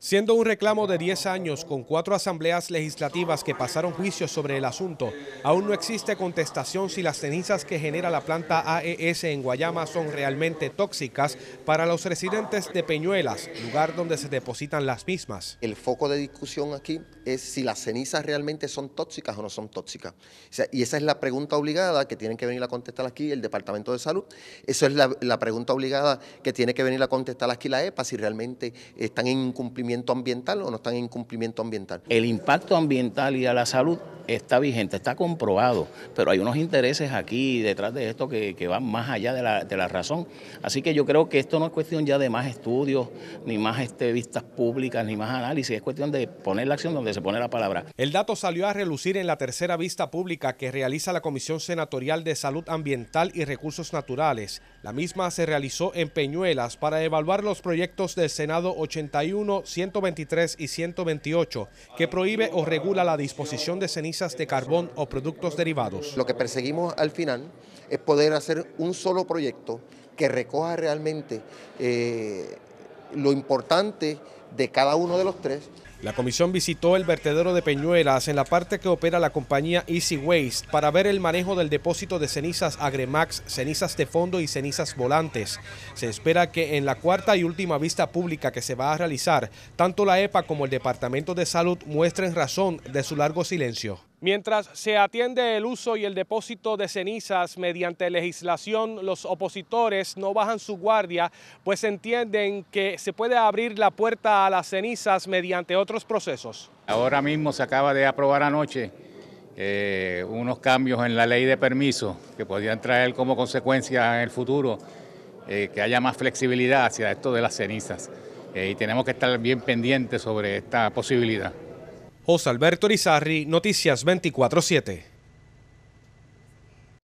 Siendo un reclamo de 10 años con cuatro asambleas legislativas que pasaron juicios sobre el asunto, aún no existe contestación si las cenizas que genera la planta AES en Guayama son realmente tóxicas para los residentes de Peñuelas, lugar donde se depositan las mismas. El foco de discusión aquí es si las cenizas realmente son tóxicas o no son tóxicas. y esa es la pregunta obligada que tienen que venir a contestar aquí el Departamento de Salud. Esa es la, la pregunta obligada que tiene que venir a contestar aquí la EPA si realmente están en incumplimiento ambiental o no están en incumplimiento ambiental. El impacto ambiental y a la salud está vigente, está comprobado, pero hay unos intereses aquí detrás de esto que, que van más allá de la, de la, razón. Así que yo creo que esto no es cuestión ya de más estudios, ni más este, vistas públicas, ni más análisis, es cuestión de poner la acción donde se pone la palabra. El dato salió a relucir en la tercera vista pública que realiza la Comisión Senatorial de Salud Ambiental y Recursos Naturales. La misma se realizó en Peñuelas para evaluar los proyectos del Senado 81, 123 y 128, que prohíbe o regula la disposición de cenizas de carbón o productos derivados. Lo que perseguimos al final es poder hacer un solo proyecto que recoja realmente eh, lo importante de cada uno de los tres. La comisión visitó el vertedero de Peñuelas en la parte que opera la compañía Easy Waste para ver el manejo del depósito de cenizas Agremax, cenizas de fondo y cenizas volantes. Se espera que en la cuarta y última vista pública que se va a realizar, tanto la EPA como el Departamento de Salud muestren razón de su largo silencio. Mientras se atiende el uso y el depósito de cenizas mediante legislación, los opositores no bajan su guardia, pues entienden que se puede abrir la puerta a las cenizas mediante otros procesos. Ahora mismo se acaba de aprobar anoche eh, unos cambios en la ley de permiso que podrían traer como consecuencia en el futuro eh, que haya más flexibilidad hacia esto de las cenizas. Eh, y tenemos que estar bien pendientes sobre esta posibilidad. José Alberto Rizarri, Noticias 24-7.